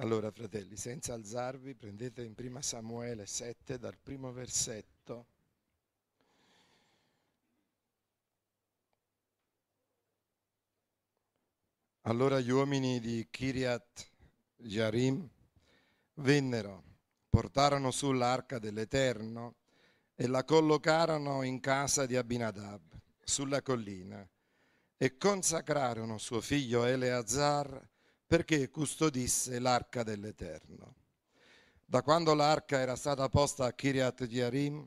Allora, fratelli, senza alzarvi, prendete in prima Samuele 7 dal primo versetto. Allora gli uomini di Kiriat Jarim vennero, portarono su l'arca dell'Eterno e la collocarono in casa di Abinadab, sulla collina, e consacrarono suo figlio Eleazar perché custodisse l'arca dell'Eterno. Da quando l'arca era stata posta a Kiriat Jearim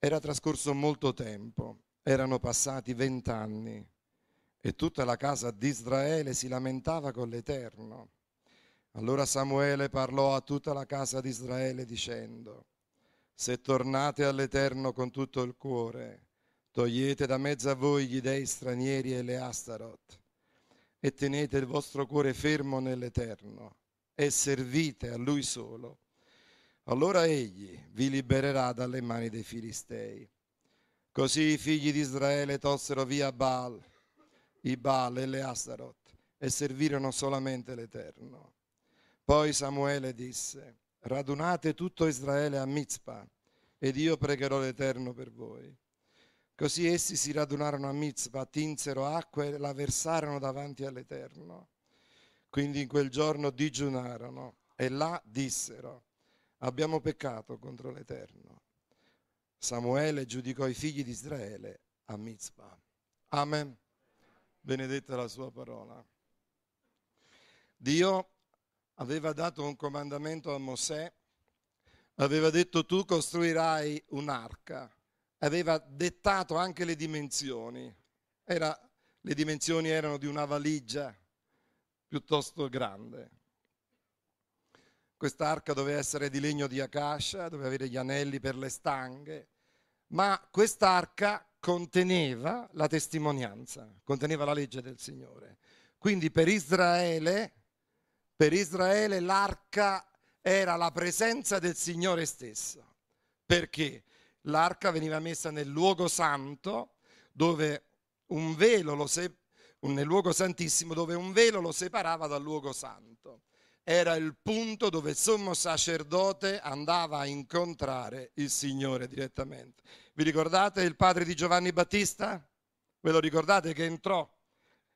era trascorso molto tempo, erano passati vent'anni e tutta la casa di Israele si lamentava con l'Eterno. Allora Samuele parlò a tutta la casa di Israele dicendo, se tornate all'Eterno con tutto il cuore, togliete da mezzo a voi gli dei stranieri e le Astaroth e tenete il vostro cuore fermo nell'Eterno e servite a Lui solo, allora Egli vi libererà dalle mani dei Filistei. Così i figli di Israele tolsero via Baal, i Baal e le Astaroth e servirono solamente l'Eterno. Poi Samuele disse, radunate tutto Israele a Mizpa ed io pregherò l'Eterno per voi. Così essi si radunarono a Mizpa, tinsero acqua e la versarono davanti all'Eterno. Quindi in quel giorno digiunarono e là dissero, abbiamo peccato contro l'Eterno. Samuele giudicò i figli di Israele a Mizpa. Amen. Benedetta la sua parola. Dio aveva dato un comandamento a Mosè, aveva detto tu costruirai un'arca aveva dettato anche le dimensioni. Era, le dimensioni erano di una valigia piuttosto grande. Quest'arca doveva essere di legno di acacia, doveva avere gli anelli per le stanghe, ma quest'arca conteneva la testimonianza, conteneva la legge del Signore. Quindi per Israele, per Israele l'arca era la presenza del Signore stesso. Perché? l'arca veniva messa nel luogo santo, dove un velo lo se- nel luogo santissimo, dove un velo lo separava dal luogo santo. Era il punto dove il sommo sacerdote andava a incontrare il Signore direttamente. Vi ricordate il padre di Giovanni Battista? Ve lo ricordate che entrò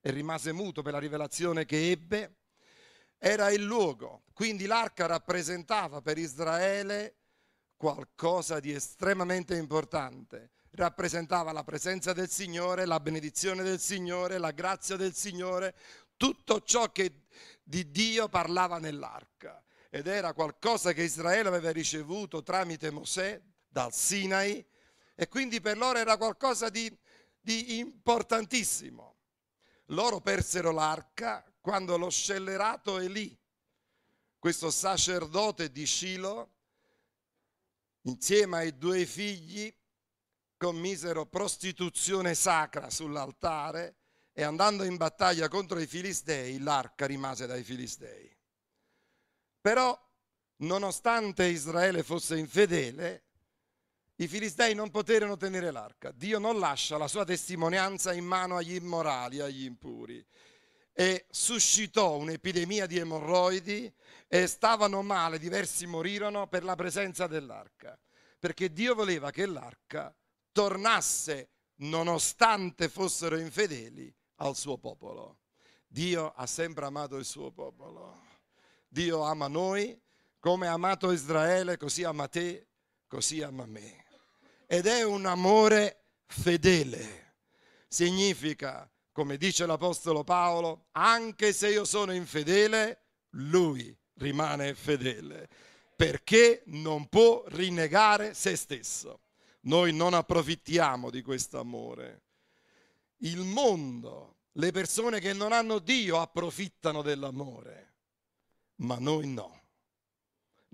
e rimase muto per la rivelazione che ebbe? Era il luogo, quindi l'arca rappresentava per Israele qualcosa di estremamente importante. Rappresentava la presenza del Signore, la benedizione del Signore, la grazia del Signore, tutto ciò che di Dio parlava nell'arca. Ed era qualcosa che Israele aveva ricevuto tramite Mosè dal Sinai e quindi per loro era qualcosa di, di importantissimo. Loro persero l'arca quando lo scellerato Elì, questo sacerdote di Silo, Insieme ai due figli commisero prostituzione sacra sull'altare e andando in battaglia contro i Filistei, l'arca rimase dai Filistei. Però, nonostante Israele fosse infedele, i Filistei non poterono tenere l'arca. Dio non lascia la sua testimonianza in mano agli immorali, agli impuri e suscitò un'epidemia di emorroidi e stavano male, diversi morirono per la presenza dell'arca, perché Dio voleva che l'arca tornasse nonostante fossero infedeli al suo popolo. Dio ha sempre amato il suo popolo. Dio ama noi, come ha amato Israele, così ama te, così ama me. Ed è un amore fedele. Significa come dice l'Apostolo Paolo, anche se io sono infedele, lui rimane fedele, perché non può rinnegare se stesso. Noi non approfittiamo di questo amore. Il mondo, le persone che non hanno Dio approfittano dell'amore, ma noi no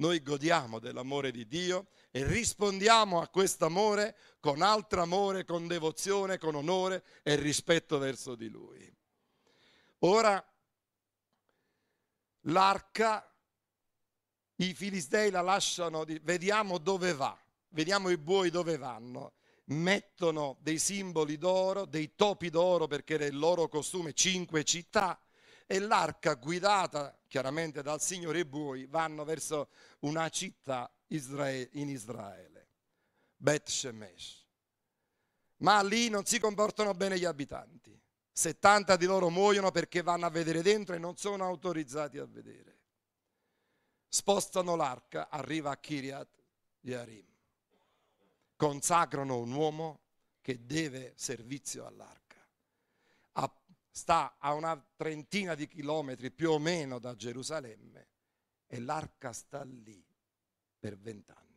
noi godiamo dell'amore di Dio e rispondiamo a questo amore con altro amore, con devozione, con onore e rispetto verso di Lui. Ora, l'arca, i filistei la lasciano, vediamo dove va, vediamo i buoi dove vanno mettono dei simboli d'oro, dei topi d'oro perché era il loro costume, cinque città, e l'arca guidata chiaramente dal Signore e Bui, vanno verso una città in Israele, Bet Shemesh. Ma lì non si comportano bene gli abitanti. 70 di loro muoiono perché vanno a vedere dentro e non sono autorizzati a vedere. Spostano l'arca, arriva a Kiriat Yarim. Consacrano un uomo che deve servizio all'arca sta a una trentina di chilometri più o meno da Gerusalemme e l'arca sta lì per vent'anni.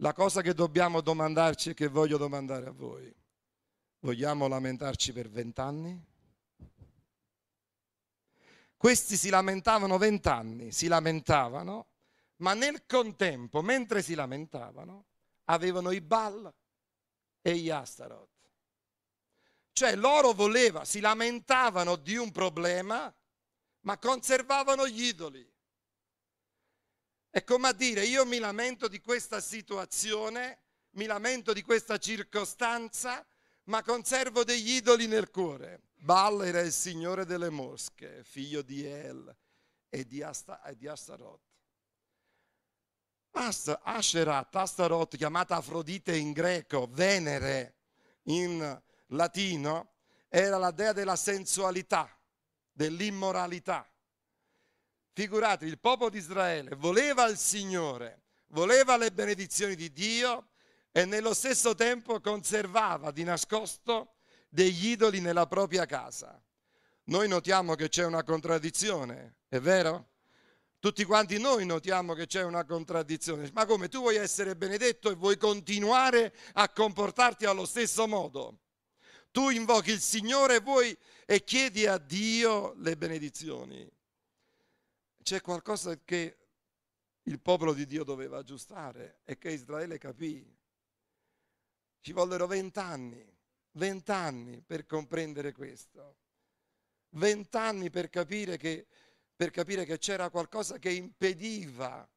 La cosa che dobbiamo domandarci e che voglio domandare a voi, vogliamo lamentarci per vent'anni? Questi si lamentavano vent'anni, si lamentavano, ma nel contempo, mentre si lamentavano, avevano i Baal e gli Astaroth. Cioè loro volevano, si lamentavano di un problema, ma conservavano gli idoli. È come a dire, io mi lamento di questa situazione, mi lamento di questa circostanza, ma conservo degli idoli nel cuore. Baal era il signore delle mosche, figlio di El e di, Asta, e di Astaroth. As, Asherat, Astaroth, chiamata Afrodite in greco, Venere in latino era la dea della sensualità, dell'immoralità. Figuratevi, il popolo di Israele voleva il Signore, voleva le benedizioni di Dio e nello stesso tempo conservava di nascosto degli idoli nella propria casa. Noi notiamo che c'è una contraddizione, è vero? Tutti quanti noi notiamo che c'è una contraddizione, ma come tu vuoi essere benedetto e vuoi continuare a comportarti allo stesso modo? Tu invochi il Signore vuoi, e chiedi a Dio le benedizioni. C'è qualcosa che il popolo di Dio doveva aggiustare e che Israele capì. Ci vollero vent'anni, vent'anni per comprendere questo, vent'anni per capire che per capire che c'era qualcosa che impediva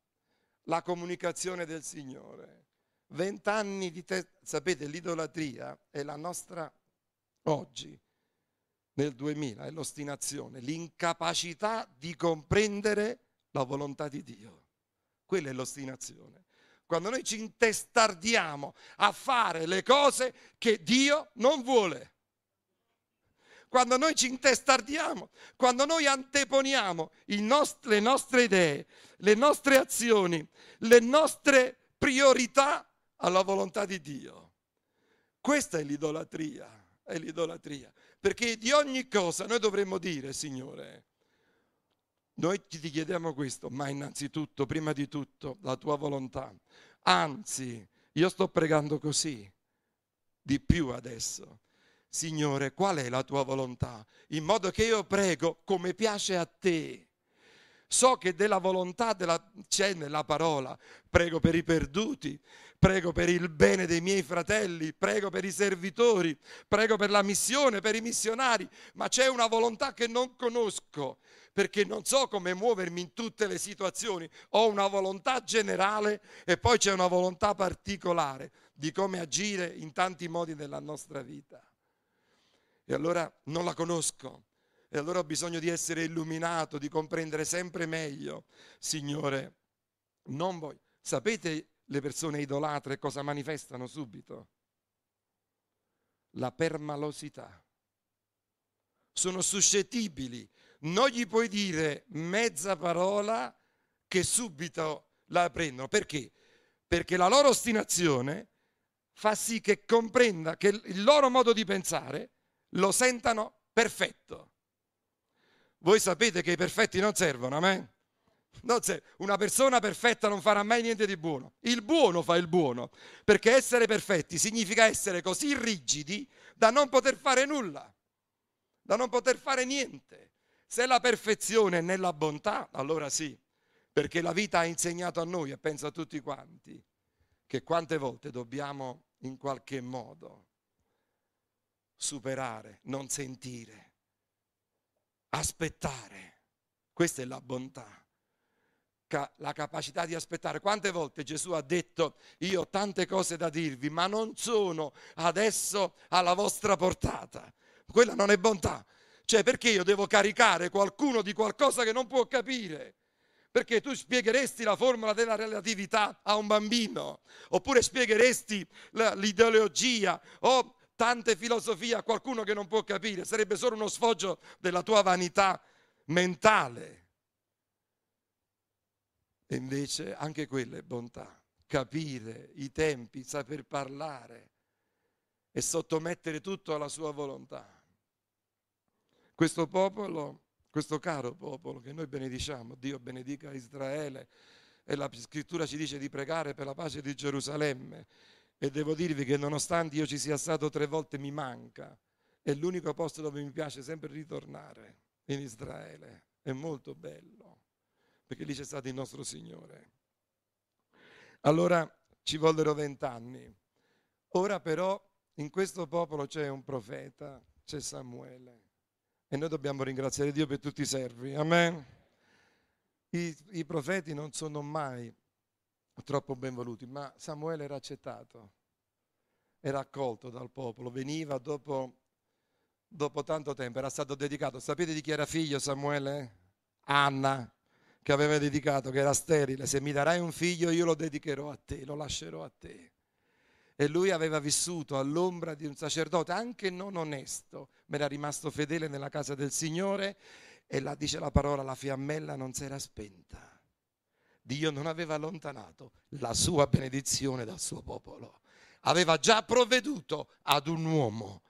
la comunicazione del Signore. Vent'anni di te, sapete, l'idolatria è la nostra oggi, nel 2000, è l'ostinazione, l'incapacità di comprendere la volontà di Dio. Quella è l'ostinazione. Quando noi ci intestardiamo a fare le cose che Dio non vuole. Quando noi ci intestardiamo, quando noi anteponiamo nost- le nostre idee, le nostre azioni, le nostre priorità alla volontà di Dio. Questa è l'idolatria è l'idolatria. Perché di ogni cosa noi dovremmo dire, Signore, noi ti chiediamo questo, ma innanzitutto, prima di tutto, la tua volontà. Anzi, io sto pregando così, di più adesso. Signore, qual è la tua volontà? In modo che io prego come piace a te. So che della volontà della, c'è nella parola, prego per i perduti, prego per il bene dei miei fratelli, prego per i servitori, prego per la missione, per i missionari, ma c'è una volontà che non conosco perché non so come muovermi in tutte le situazioni. Ho una volontà generale e poi c'è una volontà particolare di come agire in tanti modi nella nostra vita. E allora non la conosco. E allora ho bisogno di essere illuminato, di comprendere sempre meglio. Signore, non voglio. Sapete le persone idolatre cosa manifestano subito? La permalosità. Sono suscettibili. Non gli puoi dire mezza parola che subito la prendono. Perché? Perché la loro ostinazione fa sì che comprenda che il loro modo di pensare lo sentano perfetto. Voi sapete che i perfetti non servono, amen? Se, una persona perfetta non farà mai niente di buono. Il buono fa il buono, perché essere perfetti significa essere così rigidi da non poter fare nulla, da non poter fare niente. Se la perfezione è nella bontà, allora sì, perché la vita ha insegnato a noi, e penso a tutti quanti, che quante volte dobbiamo in qualche modo superare, non sentire, aspettare. Questa è la bontà la capacità di aspettare. Quante volte Gesù ha detto io ho tante cose da dirvi, ma non sono adesso alla vostra portata. Quella non è bontà. Cioè perché io devo caricare qualcuno di qualcosa che non può capire? perché tu spiegheresti la formula della relatività a un bambino, oppure spiegheresti l'ideologia o tante filosofie a qualcuno che non può capire, sarebbe solo uno sfoggio della tua vanità mentale. E invece anche quella è bontà, capire i tempi, saper parlare e sottomettere tutto alla sua volontà. Questo popolo, questo caro popolo che noi benediciamo, Dio benedica Israele e la scrittura ci dice di pregare per la pace di Gerusalemme e devo dirvi che nonostante io ci sia stato tre volte mi manca, è l'unico posto dove mi piace sempre ritornare in Israele, è molto bello perché lì c'è stato il nostro Signore. Allora ci vollero vent'anni. Ora però in questo popolo c'è un profeta, c'è Samuele. E noi dobbiamo ringraziare Dio per tutti i servi. Amen. I, i profeti non sono mai troppo benvoluti, ma Samuele era accettato, era accolto dal popolo, veniva dopo, dopo tanto tempo, era stato dedicato. Sapete di chi era figlio Samuele? Anna che aveva dedicato, che era sterile, se mi darai un figlio io lo dedicherò a te, lo lascerò a te. E lui aveva vissuto all'ombra di un sacerdote, anche non onesto, ma era rimasto fedele nella casa del Signore e la dice la parola, la fiammella non si era spenta. Dio non aveva allontanato la sua benedizione dal suo popolo. Aveva già provveduto ad un uomo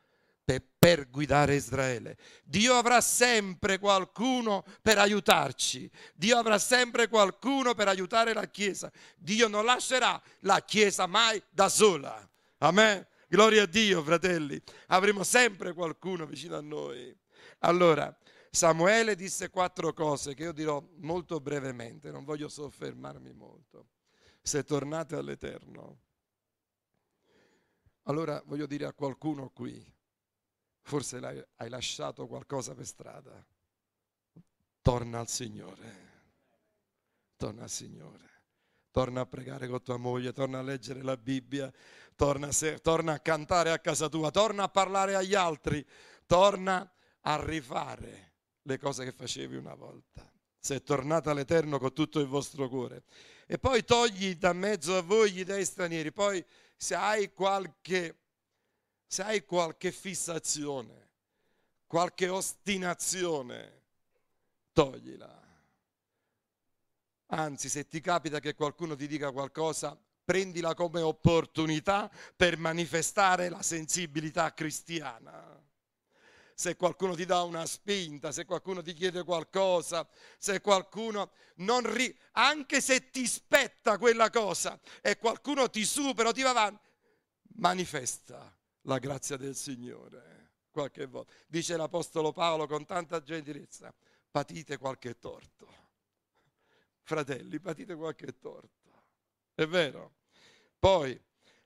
per guidare Israele. Dio avrà sempre qualcuno per aiutarci. Dio avrà sempre qualcuno per aiutare la Chiesa. Dio non lascerà la Chiesa mai da sola. Amen. Gloria a Dio, fratelli. Avremo sempre qualcuno vicino a noi. Allora, Samuele disse quattro cose che io dirò molto brevemente, non voglio soffermarmi molto. Se tornate all'Eterno. Allora voglio dire a qualcuno qui, Forse hai lasciato qualcosa per strada. Torna al Signore. Torna al Signore. Torna a pregare con tua moglie, torna a leggere la Bibbia, torna a, se- torna a cantare a casa tua, torna a parlare agli altri, torna a rifare le cose che facevi una volta. Se tornate all'Eterno con tutto il vostro cuore. E poi togli da mezzo a voi gli dei stranieri. Poi se hai qualche se hai qualche fissazione, qualche ostinazione, toglila. Anzi, se ti capita che qualcuno ti dica qualcosa, prendila come opportunità per manifestare la sensibilità cristiana. Se qualcuno ti dà una spinta, se qualcuno ti chiede qualcosa, se qualcuno non ri... anche se ti spetta quella cosa e qualcuno ti supera o ti va avanti, manifesta la grazia del Signore, eh, qualche volta. Dice l'Apostolo Paolo con tanta gentilezza, patite qualche torto. Fratelli, patite qualche torto. È vero. Poi,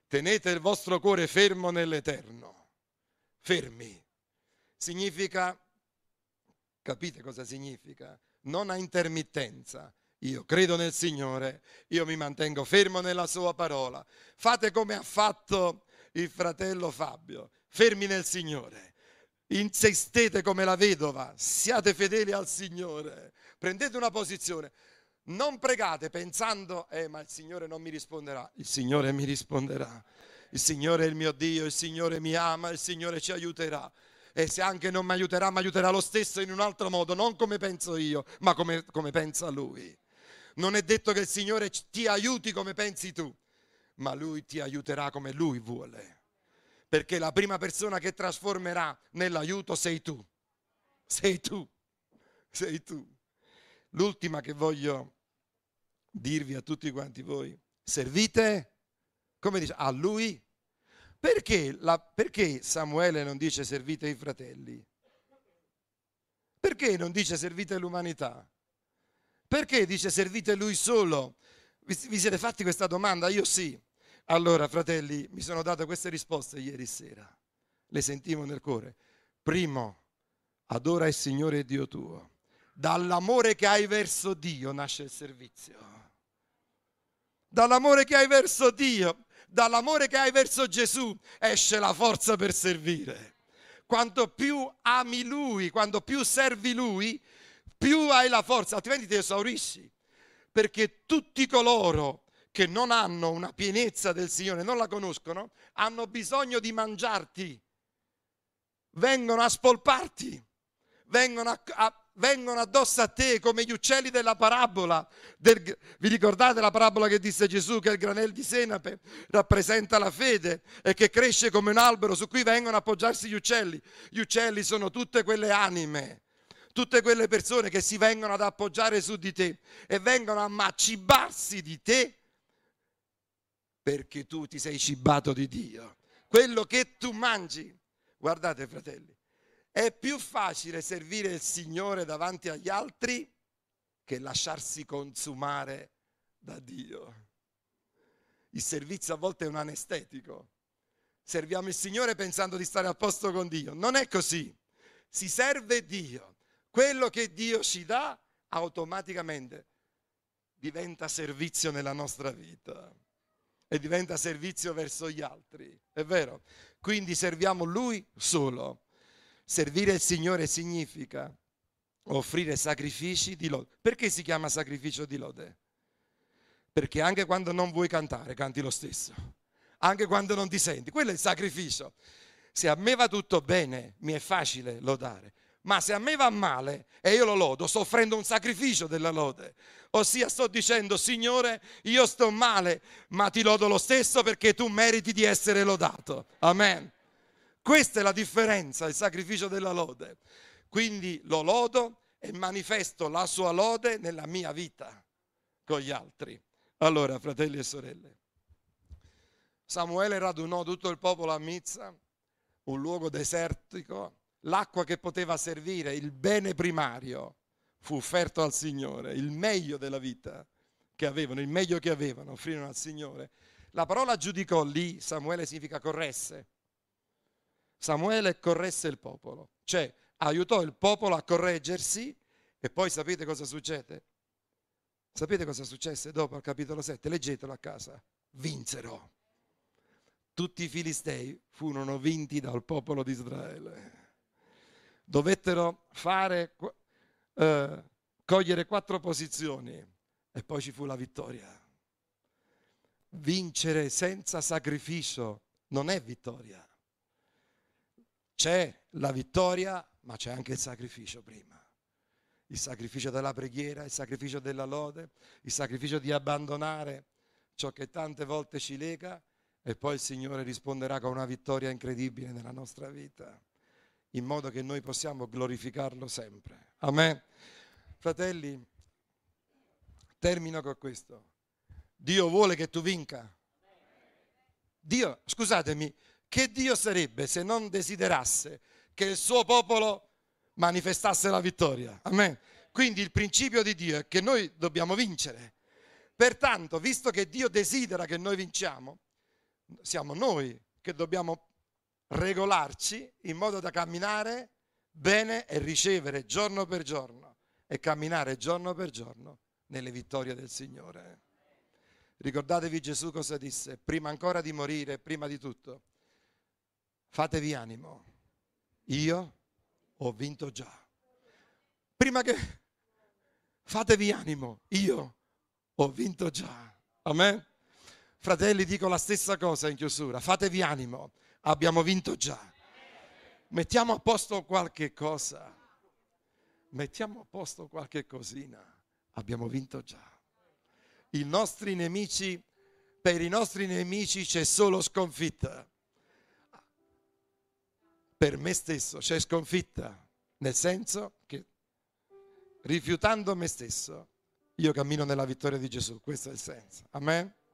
tenete il vostro cuore fermo nell'Eterno. Fermi. Significa, capite cosa significa? Non a intermittenza. Io credo nel Signore, io mi mantengo fermo nella sua parola. Fate come ha fatto il fratello Fabio, fermi nel Signore, insistete come la vedova, siate fedeli al Signore, prendete una posizione. Non pregate pensando, eh, ma il Signore non mi risponderà. Il Signore mi risponderà. Il Signore è il mio Dio, il Signore mi ama, il Signore ci aiuterà. E se anche non mi aiuterà, mi aiuterà lo stesso in un altro modo, non come penso io, ma come, come pensa Lui. Non è detto che il Signore ti aiuti come pensi tu, ma lui ti aiuterà come lui vuole. Perché la prima persona che trasformerà nell'aiuto sei tu. Sei tu. Sei tu. L'ultima che voglio dirvi a tutti quanti voi, servite, come dice, a lui. Perché, la, perché Samuele non dice servite i fratelli? Perché non dice servite l'umanità? Perché dice servite lui solo? Vi, vi siete fatti questa domanda? Io sì. Allora, fratelli, mi sono dato queste risposte ieri sera, le sentivo nel cuore. Primo, adora il Signore Dio tuo. Dall'amore che hai verso Dio nasce il servizio. Dall'amore che hai verso Dio, dall'amore che hai verso Gesù esce la forza per servire. Quanto più ami Lui, quanto più servi Lui, più hai la forza, altrimenti ti esaurisci. Perché tutti coloro che non hanno una pienezza del Signore, non la conoscono, hanno bisogno di mangiarti, vengono a spolparti, vengono, a, a, vengono addosso a te come gli uccelli della parabola. Del, vi ricordate la parabola che disse Gesù che il granel di senape rappresenta la fede e che cresce come un albero su cui vengono a appoggiarsi gli uccelli? Gli uccelli sono tutte quelle anime tutte quelle persone che si vengono ad appoggiare su di te e vengono a macibarsi di te perché tu ti sei cibato di Dio. Quello che tu mangi, guardate fratelli, è più facile servire il Signore davanti agli altri che lasciarsi consumare da Dio. Il servizio a volte è un anestetico. Serviamo il Signore pensando di stare a posto con Dio. Non è così. Si serve Dio. Quello che Dio ci dà automaticamente diventa servizio nella nostra vita e diventa servizio verso gli altri, è vero? Quindi serviamo Lui solo. Servire il Signore significa offrire sacrifici di lode. Perché si chiama sacrificio di lode? Perché anche quando non vuoi cantare, canti lo stesso. Anche quando non ti senti, quello è il sacrificio. Se a me va tutto bene, mi è facile lodare. Ma se a me va male e io lo lodo, sto offrendo un sacrificio della lode. Ossia sto dicendo, Signore, io sto male, ma ti lodo lo stesso perché tu meriti di essere lodato. Amen. Questa è la differenza, il sacrificio della lode. Quindi lo lodo e manifesto la sua lode nella mia vita con gli altri. Allora, fratelli e sorelle, Samuele radunò tutto il popolo a Mizza, un luogo desertico l'acqua che poteva servire, il bene primario, fu offerto al Signore, il meglio della vita che avevano, il meglio che avevano, offrirono al Signore. La parola giudicò lì, Samuele significa corresse. Samuele corresse il popolo, cioè aiutò il popolo a correggersi e poi sapete cosa succede? Sapete cosa successe dopo al capitolo 7? Leggetelo a casa. Vinsero. Tutti i filistei furono vinti dal popolo di Israele dovettero fare, eh, cogliere quattro posizioni e poi ci fu la vittoria. Vincere senza sacrificio non è vittoria. C'è la vittoria, ma c'è anche il sacrificio prima. Il sacrificio della preghiera, il sacrificio della lode, il sacrificio di abbandonare ciò che tante volte ci lega e poi il Signore risponderà con una vittoria incredibile nella nostra vita in modo che noi possiamo glorificarlo sempre. Amen. Fratelli, termino con questo. Dio vuole che tu vinca. Dio, scusatemi, che Dio sarebbe se non desiderasse che il suo popolo manifestasse la vittoria? Amen. Quindi il principio di Dio è che noi dobbiamo vincere. Pertanto, visto che Dio desidera che noi vinciamo, siamo noi che dobbiamo regolarci in modo da camminare bene e ricevere giorno per giorno e camminare giorno per giorno nelle vittorie del Signore. Ricordatevi Gesù cosa disse, prima ancora di morire, prima di tutto, fatevi animo, io ho vinto già. Prima che fatevi animo, io ho vinto già. Amen. Fratelli, dico la stessa cosa in chiusura, fatevi animo abbiamo vinto già. Mettiamo a posto qualche cosa, mettiamo a posto qualche cosina, abbiamo vinto già. I nostri nemici, per i nostri nemici c'è solo sconfitta. Per me stesso c'è sconfitta, nel senso che rifiutando me stesso, io cammino nella vittoria di Gesù, questo è il senso. Amen?